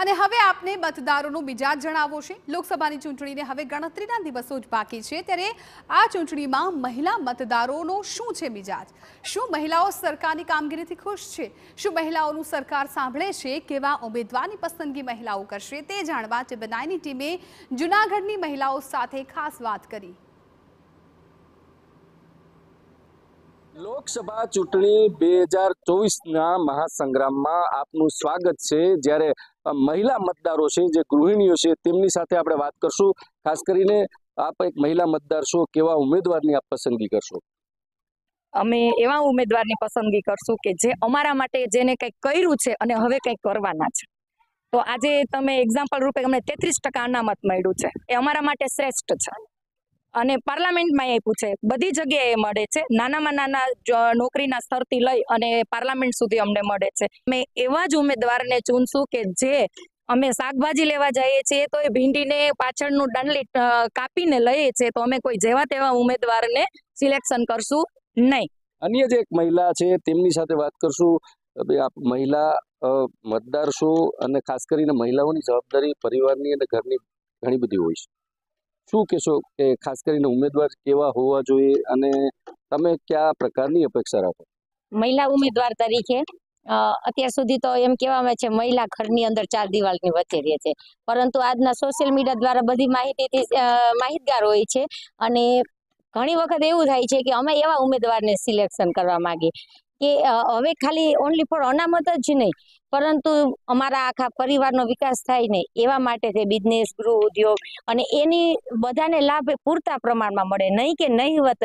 અને હવે આપને મતદારોનો બીજા જણાવો છે લોકસભાની ચૂંટણીને હવે ગણતરીના દિવસો જ બાકી છે ત્યારે આ ચૂંટણીમાં મહિલા મતદારોનો શું છે મિજાજ શું મહિલાઓ સરકારની કામગીરીથી ખુશ છે શું મહિલાઓનું સરકાર સાંભળે છે કેવા ઉમેદવારની પસંદગી મહિલાઓ કરશે તે જાણવા ચેબનાઈની ટીમે જૂનાગઢની મહિલાઓ સાથે ખાસ વાત કરી લોકસભા ચૂંટણી બે હજાર ચોવીસના મહાસંગ્રામમાં આપનું સ્વાગત છે જ્યારે મહિલા મતદારો છે જે ગૃહિણીઓ છે તેમની સાથે આપણે વાત કરશું ખાસ કરીને આપ એક મહિલા મતદાર છો કેવા ઉમેદવારની આપ પસંદગી કરશો અમે એવા ઉમેદવારની પસંદગી કરશું કે જે અમારા માટે જેને કંઈક કર્યું છે અને હવે કંઈક કરવાના છે તો આજે તમે એક્ઝામ્પલ રૂપે અમને તેત્રીસ ટકા અનામત મળ્યું છે એ અમારા માટે શ્રેષ્ઠ છે અને પાર્લામેન્ટમાં એ પૂછે બધી જગ્યાએ મળે છે નાનામાં નાના નોકરીના સ્તરથી લઈ અને પાર્લામેન્ટ સુધી અમને મળે છે અમે એવા જ ઉમેદવારને ચૂનશું કે જે અમે શાકભાજી લેવા જઈએ છીએ તો એ ભીંડીને પાછળનું ડંડલી કાપીને લઈએ છીએ તો અમે કોઈ જેવા તેવા ઉમેદવારને સિલેક્શન કરશું નહીં અન્ય જે એક મહિલા છે તેમની સાથે વાત કરશું આપ મહિલા મતદાર અને ખાસ કરીને મહિલાઓની જવાબદારી પરિવારની અને ઘરની ઘણી બધી હોય છે શું કહેશો કે ખાસ કરીને ઉમેદવાર કેવા હોવા જોઈએ અને તમે કયા પ્રકારની અપેક્ષા રાખો મહિલા ઉમેદવાર તરીકે અત્યાર સુધી તો એમ કહેવામાં છે મહિલા ઘરની અંદર ચાર દિવાલની વચ્ચે રહે છે પરંતુ આજના સોશિયલ મીડિયા દ્વારા બધી માહિતીથી માહિતગાર હોય છે અને ઘણી વખત એવું થાય છે કે અમે એવા ઉમેદવારને સિલેક્શન કરવા માંગીએ કે હવે ખાલી ઓનલી ફોર અનામત જ નહીં પરંતુ અમારા આખા પરિવારનો વિકાસ થાય ને એવા માટે તે બિઝનેસ ગૃહ ઉદ્યોગ અને એની બધાને લાભ પૂરતા પ્રમાણમાં મળે નહીં કે નહીવત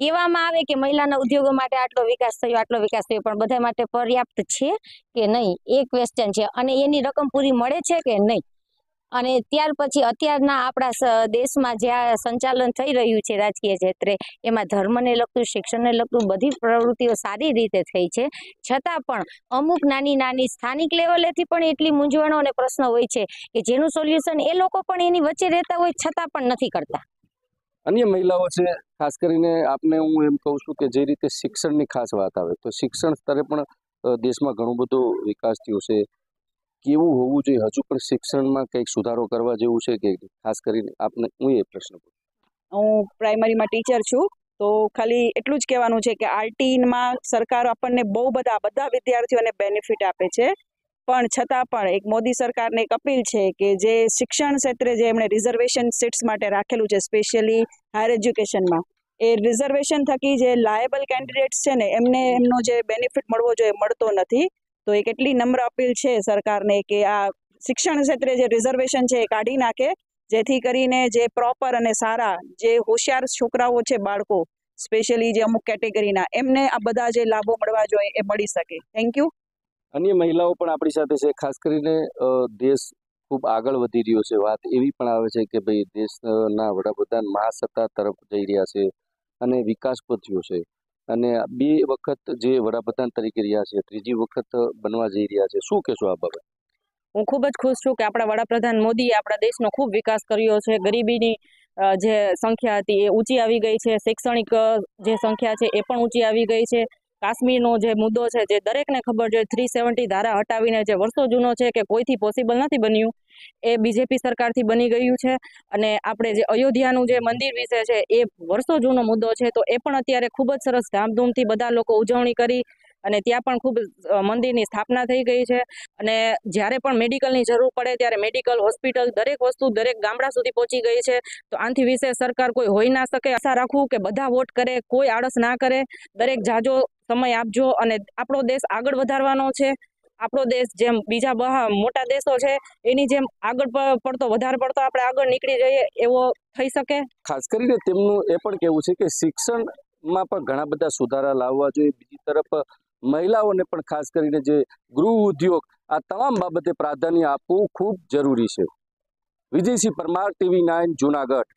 કહેવામાં આવે કે મહિલાના ઉદ્યોગો માટે આટલો વિકાસ થયો આટલો વિકાસ થયો પણ બધા માટે પર્યાપ્ત છે કે નહીં એ ક્વેશ્ચન છે અને એની રકમ પૂરી મળે છે કે નહીં અને ત્યાર પછી અત્યારના આપણા દેશમાં જ્યાં સંચાલન થઈ રહ્યું છે રાજકીય ક્ષેત્રે એમાં ધર્મને લગતું શિક્ષણને લગતું બધી પ્રવૃત્તિઓ સારી રીતે થઈ છે છતાં પણ અમુક નાની નાની સ્થાનિક લેવલેથી પણ એટલી મૂંઝવણો અને પ્રશ્નો હોય છે કે જેનું સોલ્યુશન એ લોકો પણ એની વચ્ચે રહેતા હોય છતાં પણ નથી કરતા અન્ય મહિલાઓ છે ખાસ કરીને આપને હું એમ કહું છું કે જે રીતે શિક્ષણની ખાસ વાત આવે તો શિક્ષણ સ્તરે પણ દેશમાં ઘણું બધું વિકાસ થયો છે કેવું હોવું જોઈએ હજુ પણ શિક્ષણમાં કંઈક સુધારો કરવા જેવું છે કે ખાસ કરીને આપને હું એ પ્રશ્ન હું પ્રાઇમરીમાં ટીચર છું તો ખાલી એટલું જ કહેવાનું છે કે આરટીનમાં સરકાર આપણને બહુ બધા બધા વિદ્યાર્થીઓને બેનિફિટ આપે છે પણ છતાં પણ એક મોદી સરકારને એક અપીલ છે કે જે શિક્ષણ ક્ષેત્રે જે એમણે રિઝર્વેશન સીટ્સ માટે રાખેલું છે સ્પેશિયલી હાયર એજ્યુકેશનમાં એ રિઝર્વેશન થકી જે લાયેબલ કેન્ડિડેટ્સ છે ને એમને એમનો જે બેનિફિટ મળવો જોઈએ મળતો નથી તો એ કેટલી નમ્ર અપીલ છે સરકારને કે આ શિક્ષણ ક્ષેત્રે જે રિઝર્વેશન છે એ કાઢી નાખે જેથી કરીને જે પ્રોપર અને સારા જે હોશિયાર છોકરાઓ છે બાળકો સ્પેશિયલી જે અમુક કેટેગરીના એમને આ બધા જે લાભો મળવા જોઈએ એ મળી શકે થેન્ક યુ અન્ય મહિલાઓ પણ આપણી સાથે છે ખાસ કરીને દેશ ખૂબ આગળ વધી રહ્યો છે વાત એવી પણ આવે છે કે ભાઈ દેશના વડાપ્રધાન મહાસત્તા તરફ જઈ રહ્યા છે અને વિકાસ પથ્યો છે અને બે વખત જે વડાપ્રધાન તરીકે રહ્યા છે ત્રીજી વખત બનવા જઈ રહ્યા છે શું કહેશો આ બાબત હું ખૂબ જ ખુશ છું કે આપણા વડાપ્રધાન મોદીએ આપણા દેશનો ખૂબ વિકાસ કર્યો છે ગરીબીની જે સંખ્યા હતી એ ઊંચી આવી ગઈ છે શૈક્ષણિક જે સંખ્યા છે એ પણ ઊંચી આવી ગઈ છે કાશ્મીરનો જે મુદ્દો છે જે દરેકને ખબર છે થ્રી સેવન્ટી ધારા હટાવીને જે વર્ષો જૂનો છે કે કોઈથી પોસિબલ નથી બન્યું એ બીજેપી સરકારથી બની ગયું છે અને આપણે જે અયોધ્યાનું જે મંદિર વિશે છે એ વર્ષો જૂનો મુદ્દો છે તો એ પણ અત્યારે ખૂબ જ સરસ ધામધૂમથી બધા લોકો ઉજવણી કરી અને ત્યાં પણ ખૂબ મંદિરની સ્થાપના થઈ ગઈ છે અને જ્યારે પણ મેડિકલની જરૂર પડે ત્યારે મેડિકલ હોસ્પિટલ દરેક વસ્તુ દરેક ગામડા સુધી પહોંચી ગઈ છે તો આનાથી વિશે સરકાર કોઈ હોઈ ના શકે આશા રાખવું કે બધા વોટ કરે કોઈ આળસ ના કરે દરેક જાજો સમય આપજો અને આપણો દેશ આગળ વધારવાનો છે આપણો દેશ જેમ બીજા મોટા દેશો છે એની જેમ આગળ પડતો વધારે પડતો આપણે આગળ નીકળી જઈએ એવો થઈ શકે ખાસ કરીને તેમનું એ પણ કેવું છે કે શિક્ષણમાં પણ ઘણા બધા સુધારા લાવવા જોઈએ બીજી તરફ મહિલાઓને પણ ખાસ કરીને જે ગૃહ ઉદ્યોગ આ તમામ બાબતે પ્રાધાન્ય આપવું ખૂબ જરૂરી છે વિજયસિંહ પરમાર ટીવી નાઇન જુનાગઢ